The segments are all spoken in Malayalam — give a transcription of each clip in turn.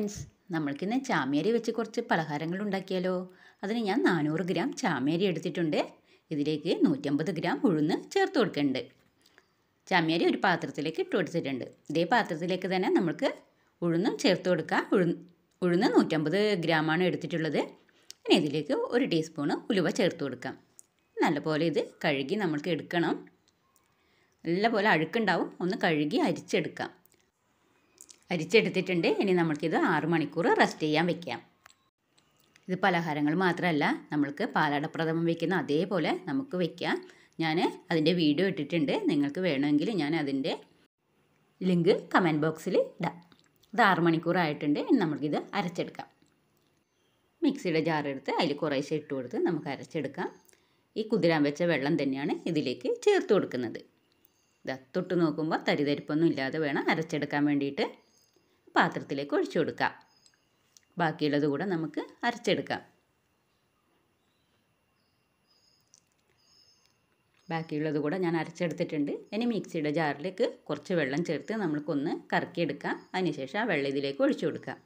ഫ്രണ്ട്സ് നമ്മൾക്കിന്ന് ചാമേരി വെച്ച് കുറച്ച് പലഹാരങ്ങൾ ഉണ്ടാക്കിയാലോ അതിന് ഞാൻ നാനൂറ് ഗ്രാം ചാമേരി എടുത്തിട്ടുണ്ട് ഇതിലേക്ക് നൂറ്റമ്പത് ഗ്രാം ഉഴുന്ന് ചേർത്ത് കൊടുക്കുന്നുണ്ട് ചാമേരി ഒരു പാത്രത്തിലേക്ക് ഇട്ട് കൊടുത്തിട്ടുണ്ട് ഇതേ പാത്രത്തിലേക്ക് തന്നെ നമുക്ക് ഉഴുന്നും ചേർത്ത് കൊടുക്കാം ഉഴുന്ന് ഉഴുന്ന് നൂറ്റമ്പത് ഗ്രാമാണ് എടുത്തിട്ടുള്ളത് ഇനി ഇതിലേക്ക് ഒരു ടീസ്പൂണ് ഉലുവ ചേർത്ത് കൊടുക്കാം നല്ലപോലെ ഇത് കഴുകി നമ്മൾക്ക് എടുക്കണം നല്ലപോലെ അഴുക്കുണ്ടാവും ഒന്ന് കഴുകി അരിച്ചെടുക്കാം അരിച്ചെടുത്തിട്ടുണ്ട് ഇനി നമുക്കിത് ആറ് മണിക്കൂർ റെസ്റ്റ് ചെയ്യാൻ വെക്കാം ഇത് പലഹാരങ്ങൾ മാത്രമല്ല നമ്മൾക്ക് പാലാടപ്രഥമം വയ്ക്കുന്ന അതേപോലെ നമുക്ക് വയ്ക്കാം ഞാൻ അതിൻ്റെ വീഡിയോ ഇട്ടിട്ടുണ്ട് നിങ്ങൾക്ക് വേണമെങ്കിൽ ഞാൻ അതിൻ്റെ ലിങ്ക് കമൻറ്റ് ബോക്സിൽ ഇടാം ഇത് ആറ് മണിക്കൂറായിട്ടുണ്ട് ഇനി നമുക്കിത് അരച്ചെടുക്കാം മിക്സിയുടെ ജാറെടുത്ത് അതിൽ കുറേശ്ശെ ഇട്ട് കൊടുത്ത് നമുക്ക് അരച്ചെടുക്കാം ഈ കുതിരാൻ വെച്ച വെള്ളം തന്നെയാണ് ഇതിലേക്ക് ചേർത്ത് കൊടുക്കുന്നത് ഇത് തൊട്ട് നോക്കുമ്പോൾ തരിതരിപ്പൊന്നും ഇല്ലാതെ വേണം അരച്ചെടുക്കാൻ വേണ്ടിയിട്ട് പാത്രത്തിലേക്ക് ഒഴിച്ചു കൊടുക്കാം ബാക്കിയുള്ളത് കൂടെ നമുക്ക് അരച്ചെടുക്കാം ബാക്കിയുള്ളത് കൂടെ ഞാൻ അരച്ചെടുത്തിട്ടുണ്ട് ഇനി മിക്സിയുടെ ജാറിലേക്ക് കുറച്ച് വെള്ളം ചേർത്ത് നമ്മൾക്കൊന്ന് കറക്കിയെടുക്കാം അതിനുശേഷം ആ വെള്ളം ഇതിലേക്ക് ഒഴിച്ചു കൊടുക്കാം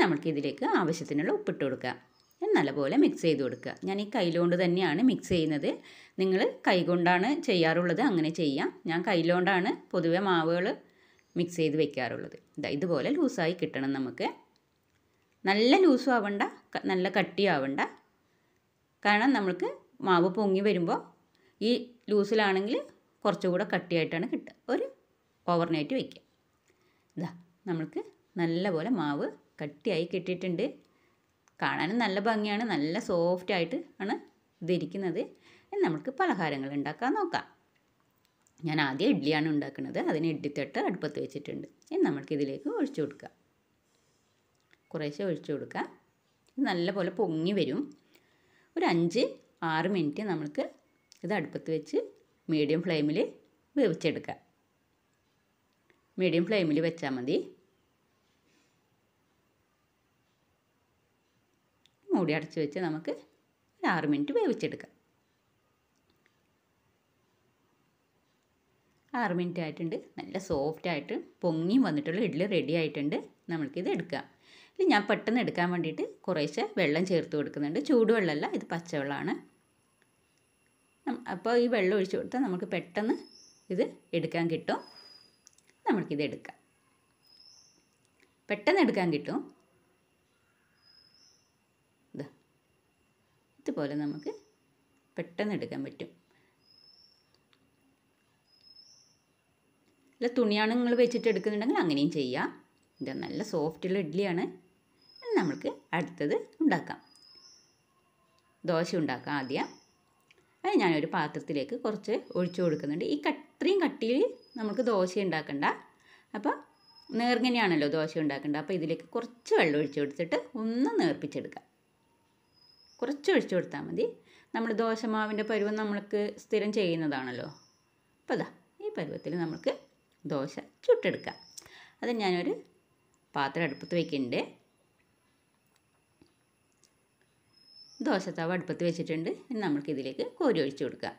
നമ്മൾക്ക് ഇതിലേക്ക് ആവശ്യത്തിനുള്ള ഉപ്പിട്ട് കൊടുക്കാം നല്ലപോലെ മിക്സ് ചെയ്ത് കൊടുക്കുക ഞാൻ ഈ കൈയിലുകൊണ്ട് തന്നെയാണ് മിക്സ് ചെയ്യുന്നത് നിങ്ങൾ കൈകൊണ്ടാണ് ചെയ്യാറുള്ളത് അങ്ങനെ ചെയ്യാം ഞാൻ കൈയിലുകൊണ്ടാണ് പൊതുവെ മാവുകൾ മിക്സ് ചെയ്ത് വെക്കാറുള്ളത് ഇതുപോലെ ലൂസായി കിട്ടണം നമുക്ക് നല്ല ലൂസും ആവണ്ട നല്ല കട്ടിയാവണ്ട കാരണം നമുക്ക് മാവ് പൊങ്ങി വരുമ്പോൾ ഈ ലൂസിലാണെങ്കിൽ കുറച്ചുകൂടെ കട്ടിയായിട്ടാണ് കിട്ടുക ഒരു ഓവർനൈറ്റ് വയ്ക്കുക ഇതാ നമ്മൾക്ക് നല്ലപോലെ മാവ് കട്ടിയായി കിട്ടിയിട്ടുണ്ട് കാണാനും നല്ല ഭംഗിയാണ് നല്ല സോഫ്റ്റായിട്ട് ആണ് ഇതിരിക്കുന്നത് നമുക്ക് പലഹാരങ്ങൾ ഉണ്ടാക്കാൻ നോക്കാം ഞാൻ ആദ്യം ഇഡ്ഡലിയാണ് ഉണ്ടാക്കുന്നത് അതിന് ഇഡ്ഡലിത്തട്ട് അടുപ്പത്ത് വെച്ചിട്ടുണ്ട് ഇനി നമ്മൾക്ക് ഇതിലേക്ക് ഒഴിച്ചു കൊടുക്കുക കുറേശ്ശെ ഒഴിച്ചു കൊടുക്കുക നല്ലപോലെ പൊങ്ങി വരും ഒരു അഞ്ച് ആറ് മിനിറ്റ് നമുക്ക് ഇത് അടുപ്പത്ത് വെച്ച് മീഡിയം ഫ്ലെയിമിൽ വേവിച്ചെടുക്കുക മീഡിയം ഫ്ലെയിമിൽ വെച്ചാൽ മതി മൂടി അടച്ച് വെച്ച് നമുക്ക് ഒരു ആറ് മിനിറ്റ് വേവിച്ചെടുക്കാം ആറ് മിനിറ്റ് ആയിട്ടുണ്ട് നല്ല സോഫ്റ്റ് ആയിട്ട് പൊങ്ങിയും വന്നിട്ടുള്ള ഇഡ്ഡലി റെഡി ആയിട്ടുണ്ട് നമ്മൾക്കിത് എടുക്കാം ഇത് ഞാൻ പെട്ടെന്ന് എടുക്കാൻ വേണ്ടിയിട്ട് കുറേശ്ശെ വെള്ളം ചേർത്ത് കൊടുക്കുന്നുണ്ട് ചൂടുവെള്ളമല്ല ഇത് പച്ചവെള്ളമാണ് അപ്പോൾ ഈ വെള്ളം ഒഴിച്ചു കൊടുത്താൽ നമുക്ക് പെട്ടെന്ന് ഇത് എടുക്കാൻ കിട്ടും നമ്മൾക്കിത് എടുക്കാം പെട്ടെന്ന് എടുക്കാൻ കിട്ടും ഇതുപോലെ നമുക്ക് പെട്ടെന്ന് എടുക്കാൻ പറ്റും അല്ല തുണിയാണ് നിങ്ങൾ വെച്ചിട്ട് എടുക്കുന്നുണ്ടെങ്കിൽ അങ്ങനെയും ചെയ്യാം ഇത് നല്ല സോഫ്റ്റുള്ള ഇഡ്ഡലിയാണ് നമ്മൾക്ക് അടുത്തത് ഉണ്ടാക്കാം ദോശ ഉണ്ടാക്കാം ആദ്യം അത് ഞാനൊരു പാത്രത്തിലേക്ക് കുറച്ച് ഒഴിച്ചു കൊടുക്കുന്നുണ്ട് ഈ കത്രയും കട്ടിയിൽ നമുക്ക് ദോശ ഉണ്ടാക്കണ്ട അപ്പോൾ നേർങ്ങനെയാണല്ലോ ദോശ ഉണ്ടാക്കേണ്ടത് അപ്പോൾ ഇതിലേക്ക് കുറച്ച് വെള്ളം ഒഴിച്ചു കൊടുത്തിട്ട് ഒന്ന് നേർപ്പിച്ചെടുക്കാം കുറച്ച് ഒഴിച്ചു കൊടുത്താൽ മതി നമ്മൾ ദോശമാവിൻ്റെ പരുവം നമ്മൾക്ക് സ്ഥിരം ചെയ്യുന്നതാണല്ലോ അപ്പോൾ അതാ ഈ പരുവത്തിൽ നമുക്ക് ദോശ ചുട്ടെടുക്കുക അത് ഞാനൊരു പാത്രം അടുപ്പത്ത് വയ്ക്കുന്നുണ്ട് ദോശ തവ അടുപ്പത്ത് വെച്ചിട്ടുണ്ട് ഇനി നമുക്ക് ഇതിലേക്ക് കോരി ഒഴിച്ചു കൊടുക്കുക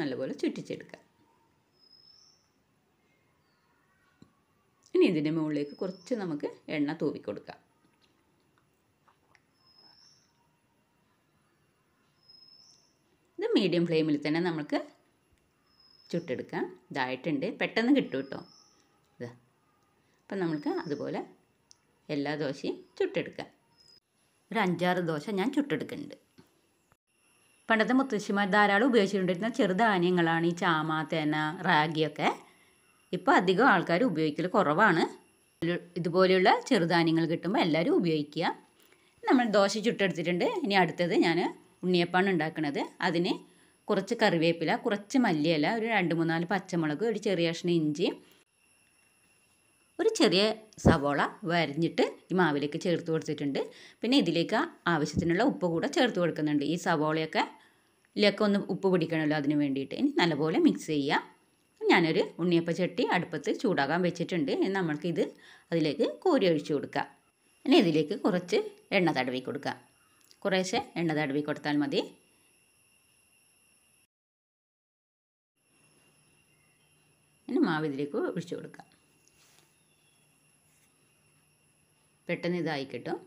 നല്ലപോലെ ചുറ്റിച്ചെടുക്കുക ഇനി ഇതിൻ്റെ മുകളിലേക്ക് കുറച്ച് നമുക്ക് എണ്ണ തൂവിക്കൊടുക്കാം മീഡിയം ഫ്ലെയിമിൽ തന്നെ നമുക്ക് ചുട്ടെടുക്കാം ഇതായിട്ടുണ്ട് പെട്ടെന്ന് കിട്ടും കേട്ടോ ഇതാ അപ്പം നമുക്ക് അതുപോലെ എല്ലാ ദോശയും ചുട്ടെടുക്കാം ഒരു അഞ്ചാറ് ദോശ ഞാൻ ചുട്ടെടുക്കുന്നുണ്ട് പണ്ടത്തെ മുത്തശ്ശിമാർ ധാരാളം ഉപയോഗിച്ചുകൊണ്ടിരുന്ന ചെറുധാന്യങ്ങളാണ് ഈ ചാമ തേന റാഗിയൊക്കെ ഇപ്പോൾ അധികം ആൾക്കാർ ഉപയോഗിക്കൽ കുറവാണ് ഇതുപോലെയുള്ള ചെറുധാന്യങ്ങൾ കിട്ടുമ്പോൾ എല്ലാവരും ഉപയോഗിക്കുക നമ്മൾ ദോശ ചുട്ടെടുത്തിട്ടുണ്ട് ഇനി അടുത്തത് ഞാൻ ഉണ്ണിയപ്പാണ് ഉണ്ടാക്കുന്നത് അതിന് കുറച്ച് കറിവേപ്പില കുറച്ച് മല്ലിയില ഒരു രണ്ട് മൂന്നാല് പച്ചമുളക് ഒരു ചെറിയ കഷ്ണം ഇഞ്ചി ഒരു ചെറിയ സവോള വരഞ്ഞിട്ട് ഈ മാവിലേക്ക് ചേർത്ത് കൊടുത്തിട്ടുണ്ട് പിന്നെ ഇതിലേക്ക് ആവശ്യത്തിനുള്ള ഉപ്പ് കൂടെ ചേർത്ത് കൊടുക്കുന്നുണ്ട് ഈ സവോളയൊക്കെ ഇതിലൊക്കെ ഒന്ന് ഉപ്പ് പിടിക്കണമല്ലോ അതിന് വേണ്ടിയിട്ട് ഇനി നല്ലപോലെ മിക്സ് ചെയ്യുക ഞാനൊരു ഉണ്ണിയപ്പ ചട്ടി അടുപ്പത്ത് ചൂടാകാൻ വെച്ചിട്ടുണ്ട് നമ്മൾക്ക് ഇത് അതിലേക്ക് കോരി ഒഴിച്ചു കൊടുക്കുക ഇനി ഇതിലേക്ക് കുറച്ച് എണ്ണ തടവി കൊടുക്കുക കുറേശ്ശെ എണ്ണ തടവി കൊടുത്താൽ മതി ഇനി മാവ് ഇതിലേക്ക് ഒഴിച്ചു കൊടുക്കാം പെട്ടെന്ന് ഇതായി കിട്ടും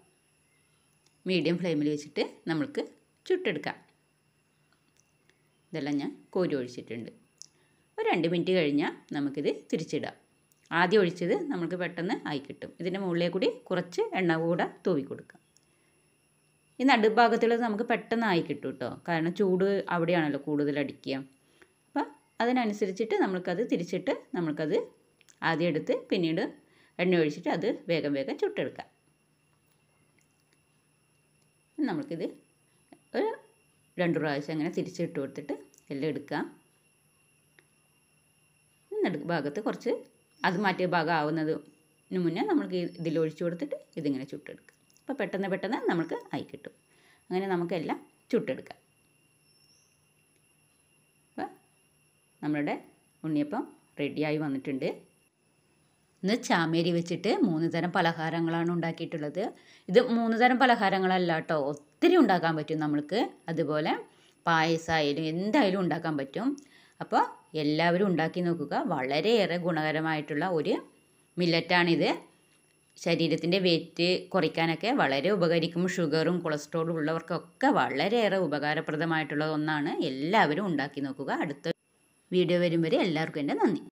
മീഡിയം ഫ്ലെയിമിൽ വെച്ചിട്ട് നമുക്ക് ചുട്ടെടുക്കാം ഇതെല്ലാം ഞാൻ കോരി ഒഴിച്ചിട്ടുണ്ട് ഒരു രണ്ട് മിനിറ്റ് കഴിഞ്ഞാൽ നമുക്കിത് തിരിച്ചിടാം ആദ്യം ഒഴിച്ചത് നമുക്ക് പെട്ടെന്ന് ആയി കിട്ടും ഇതിൻ്റെ മുകളിലേ കൂടി കുറച്ച് എണ്ണ കൂടെ തൂവി കൊടുക്കാം ഈ നടുഭാഗത്തുള്ളത് നമുക്ക് പെട്ടെന്ന് ആയി കിട്ടും കേട്ടോ കാരണം ചൂട് അവിടെയാണല്ലോ കൂടുതൽ അടിക്കുക അതിനനുസരിച്ചിട്ട് നമ്മൾക്കത് തിരിച്ചിട്ട് നമ്മൾക്കത് ആദ്യം എടുത്ത് പിന്നീട് എണ്ണ ഒഴിച്ചിട്ട് അത് വേഗം വേഗം ചുട്ടെടുക്കാം നമ്മൾക്കിത് ഒരു രണ്ട് പ്രാവശ്യം അങ്ങനെ തിരിച്ചിട്ട് കൊടുത്തിട്ട് എല്ലാം എടുക്കാം നടു ഭാഗത്ത് കുറച്ച് അത് മാറ്റിയ ഭാഗം ആവുന്നതിന് മുന്നേ നമ്മൾക്ക് ഇതിൽ ഒഴിച്ചു കൊടുത്തിട്ട് ഇതിങ്ങനെ ചുട്ടെടുക്കാം അപ്പോൾ പെട്ടെന്ന് പെട്ടെന്ന് നമുക്ക് ആയി കിട്ടും അങ്ങനെ നമുക്കെല്ലാം ചുട്ടെടുക്കാം നമ്മളുടെ ഉണ്ണിയപ്പം റെഡിയായി വന്നിട്ടുണ്ട് ഇന്ന് ചാമേരി വെച്ചിട്ട് മൂന്ന് തരം പലഹാരങ്ങളാണ് ഉണ്ടാക്കിയിട്ടുള്ളത് ഇത് മൂന്ന് തരം പലഹാരങ്ങളല്ല കേട്ടോ ഒത്തിരി ഉണ്ടാക്കാൻ പറ്റും നമ്മൾക്ക് അതുപോലെ പായസമായാലും എന്തായാലും ഉണ്ടാക്കാൻ പറ്റും അപ്പോൾ എല്ലാവരും ഉണ്ടാക്കി നോക്കുക വളരെയേറെ ഗുണകരമായിട്ടുള്ള ഒരു മില്ലറ്റാണിത് ശരീരത്തിൻ്റെ വെയിറ്റ് കുറയ്ക്കാനൊക്കെ വളരെ ഉപകരിക്കും ഷുഗറും കൊളസ്ട്രോളും ഉള്ളവർക്കൊക്കെ വളരെയേറെ ഉപകാരപ്രദമായിട്ടുള്ള ഒന്നാണ് എല്ലാവരും ഉണ്ടാക്കി നോക്കുക അടുത്ത വീഡിയോ വരും വരെ എല്ലാവർക്കും എൻ്റെ നന്ദി